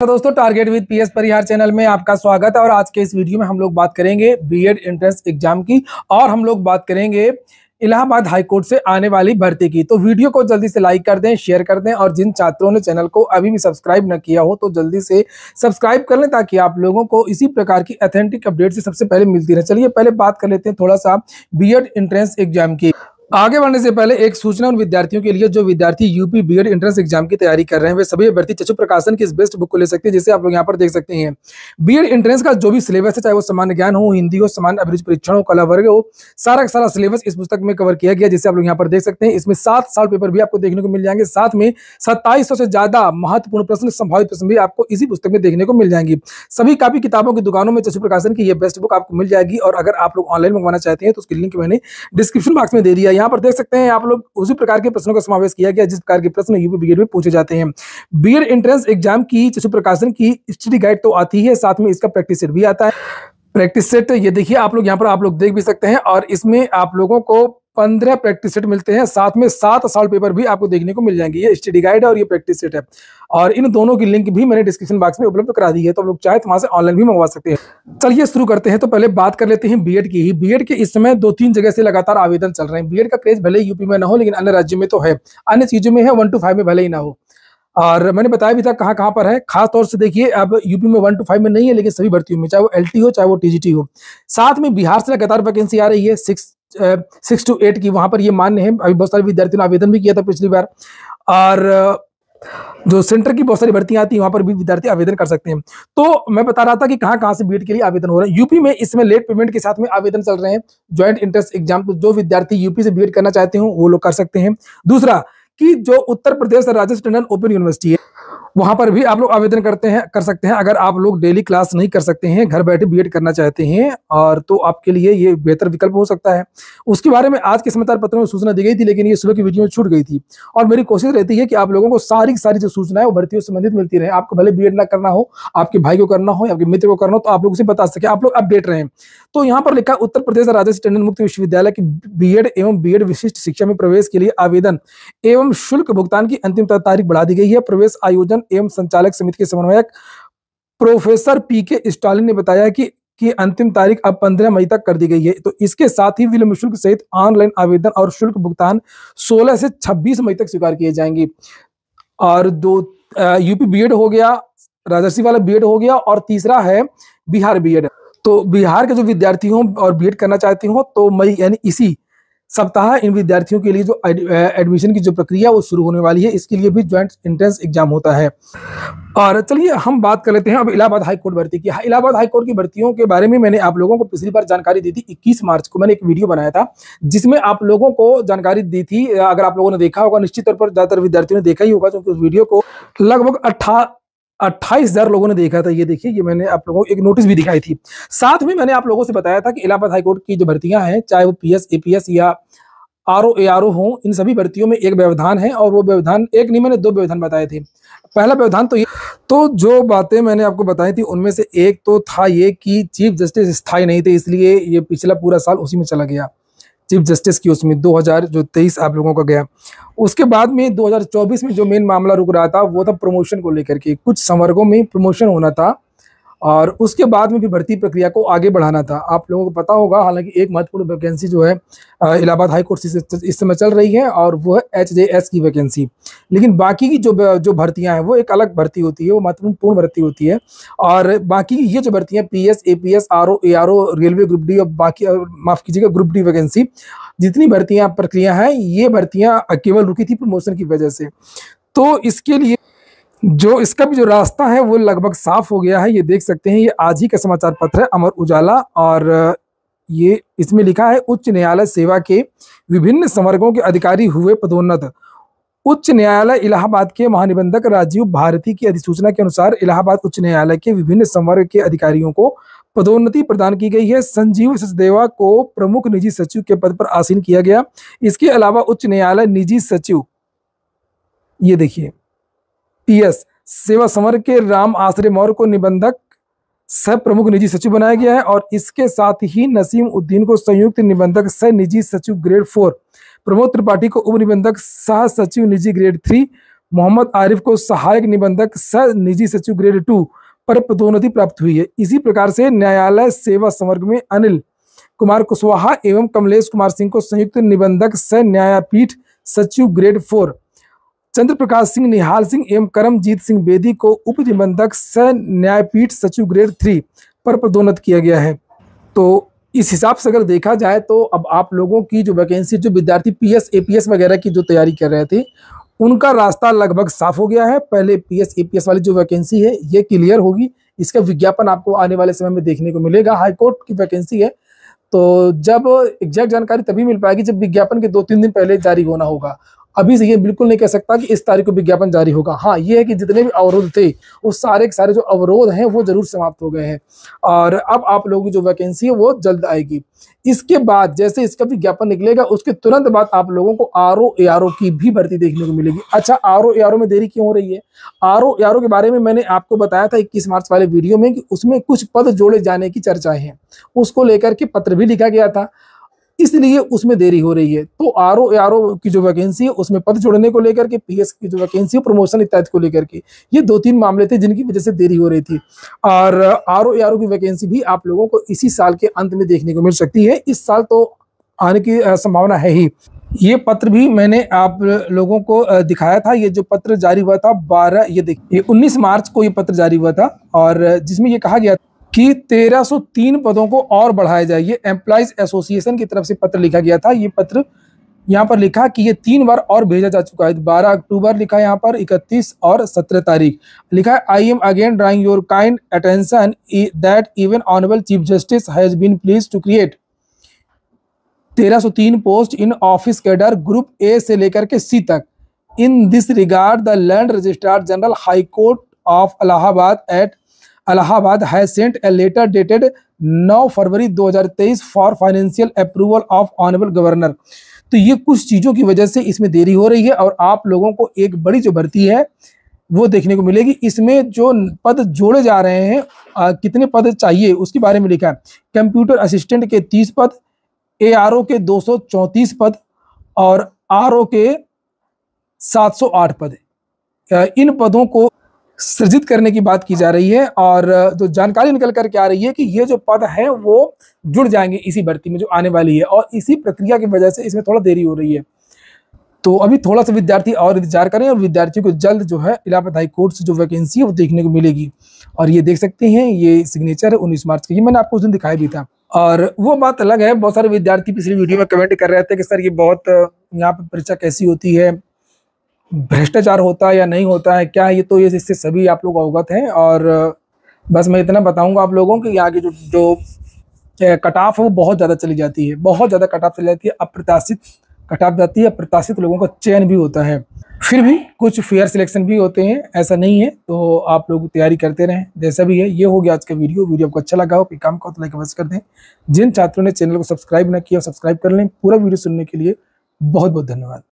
तो दोस्तों target with PS Parihar channel में आपका स्वागत है और आज के इस वीडियो में हम लोग बात करेंगे बीएड एंट्रेंस एग्जाम की और हम लोग बात करेंगे इलाहाबाद हाईकोर्ट से आने वाली भर्ती की तो वीडियो को जल्दी से लाइक कर दें शेयर कर दें और जिन छात्रों ने चैनल को अभी भी सब्सक्राइब न किया हो तो जल्दी से सब्सक्राइब कर लें ताकि आप लोगों को इसी प्रकार की अथेंटिक अपडेट से सबसे पहले मिलती रहे चलिए पहले बात कर लेते हैं थोड़ा सा बीएड एंट्रेंस एग्जाम की आगे बढ़ने से पहले एक सूचना उन विद्यार्थियों के लिए जो विद्यार्थी यूपी बीएड एंट्रेंस एग्जाम की तैयारी कर रहे हैं वे सभी अभ्यर्थी चचु प्रकाशन की इस बेस्ट बुक को ले सकते हैं जिसे आप लोग यहाँ पर देख सकते हैं बीएड एंट्रेंस का जो भी सिलेबस है चाहे वो सामान्य ज्ञान हो हिंदी हो समान अभिरुचि परीक्षण हो कला वर्ग हो सारा सारा सिलेबस इस पुस्तक में कवर किया गया जिसे आप लोग यहाँ पर देख सकते हैं इसमें सात साल पेपर भी आपको देखने को मिल जाएंगे साथ में सत्ताईस से ज्यादा महत्वपूर्ण प्रश्न संभावित प्रश्न भी आपको इसी पुस्तक में देखने को मिल जाएंगी सभी काफी किताबों की दुकानों में चचु प्रकाशन की यह बेस्ट बुक आपको मिल जाएगी और अगर आप लोग ऑनलाइन मंगवाना चाहते हैं तो उसकी लिंक मैंने डिस्क्रिप्शन बॉक्स में दे दिया यहाँ पर देख सकते हैं आप लोग उसी प्रकार के प्रश्नों का समावेश किया गया जिस प्रकार के प्रश्न यूपी बीएड में पूछे जाते हैं बीएड एंट्रेंस एग्जाम की चशु प्रकाशन की स्टडी गाइड तो आती है साथ में इसका प्रैक्टिस सेट भी आता है प्रैक्टिस सेट ये देखिए आप लोग यहाँ पर आप लोग देख भी सकते हैं और इसमें आप लोगों को पंद्रह प्रैक्टिस सेट मिलते हैं साथ में सात असॉल्ट पेपर भी आपको देखने को मिल जाएंगे ये स्टडी गाइड है और ये प्रैक्टिस सेट है और इन दोनों की लिंक भी मैंने डिस्क्रिप्शन बॉक्स में उपलब्ध करा दी है तो आप लोग चाहे तो वहां से ऑनलाइन भी मंगवा सकते हैं चलिए शुरू करते हैं तो पहले बात कर लेते हैं बीएड की ही बीएड के इस समय दो तीन जगह से लगातार आवेदन चल रहे हैं बीएड का क्रेज भले यूपी में ना हो लेकिन अन्य राज्य में तो है अन्य चीजों में है वन टू फाइव में भले ही ना हो और मैंने बताया भी था कहाँ कहाँ पर है खास तौर से देखिए अब यूपी में वन टू फाइव में नहीं है लेकिन सभी भर्तियों में चाहे वो एलटी हो चाहे वो टीजीटी हो साथ में बिहार से लगातार वैकेंसी आ रही है सिक्स सिक्स टू एट की वहां पर ये मान्य है अभी बहुत सारे विद्यार्थियों ने आवेदन भी किया था पिछली बार और जो सेंटर की बहुत सारी भर्तियां आती हैं वहां पर भी विद्यार्थी आवेदन कर सकते हैं तो मैं बता रहा था कि कहां कहां से बीट के लिए आवेदन हो रहा है यूपी में इसमें लेट पेमेंट के साथ में आवेदन चल रहे हैं ज्वाइंट इंट्रेंस एग्जाम तो जो विद्यार्थी यूपी से बीएड करना चाहते हो वो लोग कर सकते हैं दूसरा कि जो उत्तर प्रदेश राजस्थान ओपन यूनिवर्सिटी है वहां पर भी आप लोग आवेदन करते हैं कर सकते हैं अगर आप लोग डेली क्लास नहीं कर सकते हैं घर बैठे बीएड करना चाहते हैं और तो आपके लिए ये बेहतर विकल्प हो सकता है उसके बारे में आज के समाचार पत्रों में सूचना दी गई थी लेकिन ये सुबह की वीडियो में छूट गई थी और मेरी कोशिश रहती है कि आप लोगों को सारी सारी जो सूचना है वो संबंधित मिलती रहे आपको भले बी ना करना हो आपके भाई को करना हो आपके मित्र को करना हो तो आप लोग उसे बता सके आप लोग अपडेट रहे तो यहाँ पर लिखा उत्तर प्रदेश राजेश टंडन मुक्त विश्वविद्यालय की बी एवं बी विशिष्ट शिक्षा में प्रवेश के लिए आवेदन एवं शुल्क भुगतान की अंतिम तारीख बढ़ा दी गई है प्रवेश आयोजन प्रबंधन एवं संचालक समिति के समन्वयक प्रोफेसर पी के स्टालिन ने बताया कि कि अंतिम तारीख अब 15 मई तक कर दी गई है तो इसके साथ ही विलंब शुल्क सहित ऑनलाइन आवेदन और शुल्क भुगतान 16 से 26 मई तक स्वीकार किए जाएंगे और दो यूपी बीएड हो गया राजस्वी वाला बीएड हो गया और तीसरा है बिहार बीएड तो बिहार के जो विद्यार्थी हों और बीएड करना चाहते हो तो मई यानी इसी सप्ताह इन विद्यार्थियों के लिए जो एडमिशन की जो प्रक्रिया वो शुरू होने वाली है इसके लिए भी ज्वाइंट एंट्रेंस एग्जाम होता है और चलिए हम बात कर लेते हैं अब इलाहाबाद हाई कोर्ट भर्ती की इलाहाबाद हाई कोर्ट की भर्तियों के बारे में मैंने आप लोगों को पिछली बार जानकारी दी थी 21 मार्च को मैंने एक वीडियो बनाया था जिसमें आप लोगों को जानकारी दी थी अगर आप लोगों ने देखा होगा निश्चित तौर पर ज्यादातर विद्यार्थियों ने देखा ही होगा क्योंकि उस वीडियो को लगभग अट्ठा अट्ठाईस हजार लोगों ने देखा था ये देखिए ये मैंने आप लोगों को एक नोटिस भी दिखाई थी साथ में मैंने आप लोगों से बताया था कि इलाहाबाद हाईकोर्ट की जो भर्तियां हैं चाहे वो पीएस एपीएस या R O A R O हो इन सभी भर्तियों में एक व्यवधान है और वो व्यवधान एक नहीं मैंने दो व्यवधान बताए थे पहला व्यवधान तो ये तो जो बातें मैंने आपको बताई थी उनमें से एक तो था ये कि चीफ जस्टिस स्थायी नहीं थे इसलिए ये पिछला पूरा साल उसी में चला गया चीफ जस्टिस की उसमें दो हजार जो तेईस आप लोगों का गया उसके बाद में 2024 में जो मेन मामला रुक रहा था वो था प्रमोशन को लेकर के कुछ संवर्गों में प्रमोशन होना था और उसके बाद में भी भर्ती प्रक्रिया को आगे बढ़ाना था आप लोगों को पता होगा हालांकि एक महत्वपूर्ण वैकेंसी जो है इलाहाबाद हाई कोर्ट से इस समय चल रही है और वो है एच की वैकेंसी लेकिन बाकी की जो जो भर्तियां हैं वो एक अलग भर्ती होती है वो महत्वपूर्ण भर्ती होती है और बाकी की ये जो भर्तियाँ P S A P S R O A R O railway group D और बाकी माफ़ कीजिएगा ग्रुप डी वैकेंसी जितनी भर्तियाँ प्रक्रिया हैं ये भर्तियाँ केवल रुकी थी प्रमोशन की वजह से तो इसके लिए जो इसका भी जो रास्ता है वो लगभग साफ हो गया है ये देख सकते हैं ये आज ही का समाचार पत्र है अमर उजाला और ये इसमें लिखा है उच्च न्यायालय सेवा के विभिन्न संवर्गों के अधिकारी हुए पदोन्नत उच्च न्यायालय इलाहाबाद के महानिबंधक राजीव भारती की अधिसूचना के अनुसार इलाहाबाद उच्च न्यायालय के विभिन्न संवर्ग के अधिकारियों को पदोन्नति प्रदान की गई है संजीव सचदेवा को प्रमुख निजी सचिव के पद पर आसीन किया गया इसके अलावा उच्च न्यायालय निजी सचिव ये देखिए पीएस सेवा समर के राम आश्रय मौर्य को निबंधक सह प्रमुख निजी सचिव बनाया गया है और इसके साथ ही नसीम उद्दीन को संयुक्त निबंधक सह निजी सचिव ग्रेड फोर प्रमोद त्रिपाठी को उप निबंधक सह सचिव निजी ग्रेड थ्री मोहम्मद आरिफ को सहायक निबंधक सह निजी सचिव ग्रेड टू पर पदोन्नति प्राप्त हुई है इसी प्रकार से न्यायालय सेवा समर्ग में अनिल कुमार कुशवाहा एवं कमलेश कुमार सिंह को संयुक्त निबंधक सह न्यायपीठ सचिव ग्रेड फोर चंद्र प्रकाश सिंह निहाल सिंह एवं करमजीत सिंह बेदी को उप निबंधक स न्यायपीठ सचिव ग्रेड थ्री पर पदोन्नत किया गया है तो इस हिसाब से अगर देखा जाए तो अब आप लोगों की जो वैकेंसी जो विद्यार्थी पीएस एपीएस वगैरह की जो तैयारी कर रहे थे उनका रास्ता लगभग साफ हो गया है पहले पीएस एपीएस वाली जो वैकेंसी है ये क्लियर होगी इसका विज्ञापन आपको आने वाले समय में देखने को मिलेगा हाईकोर्ट की वैकेंसी है तो जब एग्जैक्ट जानकारी तभी मिल पाएगी जब विज्ञापन के दो तीन दिन पहले जारी होना होगा अभी से ये बिल्कुल नहीं कह सकता कि इस तारीख को विज्ञापन जारी होगा हाँ ये है कि जितने भी अवरोध थे वो सारे के सारे जो अवरोध हैं वो जरूर समाप्त हो गए हैं और अब आप लोगों की जो वैकेंसी है वो जल्द आएगी इसके बाद जैसे इसका विज्ञापन निकलेगा उसके तुरंत बाद आप लोगों को आर ओ ए आर ओ की भी भर्ती देखने को मिलेगी अच्छा आर ओ ए आर ओ में देरी क्यों हो रही है आर ओ ए आर ओ के बारे में मैंने आपको बताया था इक्कीस मार्च वाले वीडियो में कि उसमें कुछ पद जोड़े जाने की चर्चाएं हैं उसको लेकर के पत्र भी लिखा गया था इसलिए उसमें देरी हो रही है तो आर ओ आर ओ की जो वैकेंसी है उसमें पद जोड़ने को लेकर के पी एस की जो वैकेंसी है प्रमोशन इत्यादि को लेकर के ये दो तीन मामले थे जिनकी वजह से देरी हो रही थी और आर ओ आर ओ की वैकेंसी भी आप लोगों को इसी साल के अंत में देखने को मिल सकती है इस साल तो आने की संभावना है ही ये पत्र भी मैंने आप लोगों को दिखाया था ये जो पत्र जारी हुआ था बारह ये देखिए उन्नीस मार्च को ये पत्र जारी हुआ था और जिसमें ये कहा गया था कि 1303 पदों को और बढ़ाया जाए ये एम्प्लॉयज एसोसिएशन की तरफ से पत्र लिखा गया था ये पत्र यहाँ पर लिखा कि ये तीन बार और भेजा जा चुका है बारह अक्टूबर लिखा है यहाँ पर इकतीस और सत्रह तारीख लिखा है I am again drawing your kind attention that even honourable chief justice has been pleased to create 1303 post in office cadre group A से लेकर के सी तक in this regard the learned registrar general high court of Allahabad at Allahabad है sent a letter dated 9 February 2023 for financial approval of honourable governor तो ये कुछ चीज़ों की वजह से इसमें देरी हो रही है और आप लोगों को एक बड़ी जो भर्ती है वो देखने को मिलेगी इसमें जो पद जोड़े जा रहे हैं आ, कितने पद चाहिए उसके बारे में लिखा है कंप्यूटर असिस्टेंट के तीस पद ए के दो पद और आर के 708 पद इन पदों को सृजित करने की बात की जा रही है और जो जानकारी निकल करके आ रही है कि ये जो पद है वो जुड़ जाएंगे इसी भर्ती में जो आने वाली है और इसी प्रक्रिया की वजह से इसमें थोड़ा देरी हो रही है तो अभी थोड़ा सा विद्यार्थी और इंतजार करें और विद्यार्थियों को जल्द जो है इलाहाबाद हाई कोर्ट से जो वैकेंसी है वो देखने को मिलेगी और ये देख सकते हैं ये सिग्नेचर है उन्नीस मार्च की ये मैंने आपको उस दिन दिखाया भी था और वो बात अलग है बहुत सारे विद्यार्थी पिछली वीडियो में कमेंट कर रहे थे कि सर ये बहुत यहाँ पर परीक्षा कैसी होती है भ्रष्टाचार होता है या नहीं होता है क्या है ये तो ये इससे सभी आप लोग अवगत हैं और बस मैं इतना बताऊंगा आप लोगों की यहाँ की जो जो कट ऑफ है वो बहुत ज़्यादा चली जाती है बहुत ज़्यादा कट ऑफ चली जाती है अप्रत्याशित कट ऑफ जाती है अप्रत्याशित लोगों का चयन भी होता है फिर भी कुछ फेयर सिलेक्शन भी होते हैं ऐसा नहीं है तो आप लोग तैयारी करते रहें जैसा भी है ये हो गया आज का वीडियो वीडियो आपको अच्छा लगा हो कि काम का तो लाइक अवश्य कर दें जिन छात्रों ने चैनल को सब्सक्राइब ना किया सब्सक्राइब कर लें पूरा वीडियो सुनने के लिए बहुत बहुत धन्यवाद